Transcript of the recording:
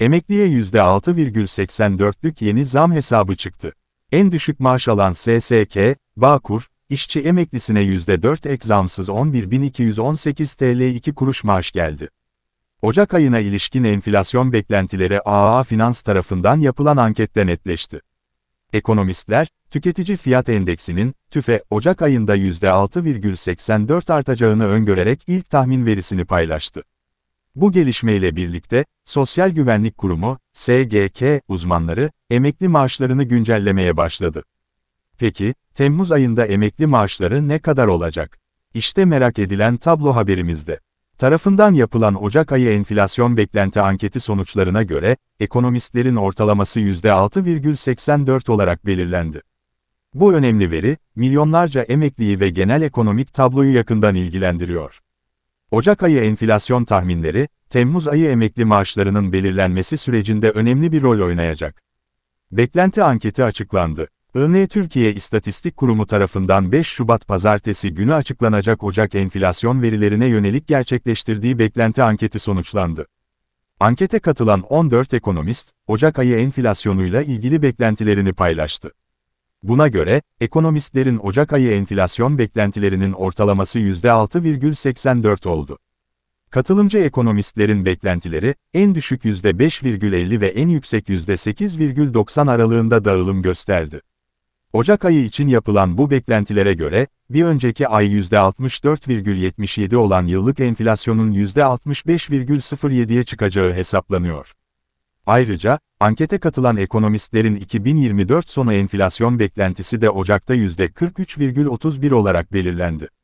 Emekliye %6,84'lük yeni zam hesabı çıktı. En düşük maaş alan SSK, Bağkur, işçi emeklisine %4 ek zamsız 11.218 TL 2 kuruş maaş geldi. Ocak ayına ilişkin enflasyon beklentileri AA Finans tarafından yapılan ankette netleşti. Ekonomistler, tüketici fiyat endeksinin, TÜFE, Ocak ayında %6,84 artacağını öngörerek ilk tahmin verisini paylaştı. Bu gelişmeyle birlikte, Sosyal Güvenlik Kurumu, SGK uzmanları, emekli maaşlarını güncellemeye başladı. Peki, Temmuz ayında emekli maaşları ne kadar olacak? İşte merak edilen tablo haberimizde. Tarafından yapılan Ocak ayı enflasyon beklenti anketi sonuçlarına göre, ekonomistlerin ortalaması %6,84 olarak belirlendi. Bu önemli veri, milyonlarca emekliyi ve genel ekonomik tabloyu yakından ilgilendiriyor. Ocak ayı enflasyon tahminleri, Temmuz ayı emekli maaşlarının belirlenmesi sürecinde önemli bir rol oynayacak. Beklenti anketi açıklandı. INE Türkiye İstatistik Kurumu tarafından 5 Şubat pazartesi günü açıklanacak Ocak enflasyon verilerine yönelik gerçekleştirdiği beklenti anketi sonuçlandı. Ankete katılan 14 ekonomist, Ocak ayı enflasyonuyla ilgili beklentilerini paylaştı. Buna göre, ekonomistlerin Ocak ayı enflasyon beklentilerinin ortalaması %6,84 oldu. Katılımcı ekonomistlerin beklentileri, en düşük %5,50 ve en yüksek %8,90 aralığında dağılım gösterdi. Ocak ayı için yapılan bu beklentilere göre, bir önceki ay %64,77 olan yıllık enflasyonun %65,07'ye çıkacağı hesaplanıyor. Ayrıca, ankete katılan ekonomistlerin 2024 sonu enflasyon beklentisi de Ocak'ta %43,31 olarak belirlendi.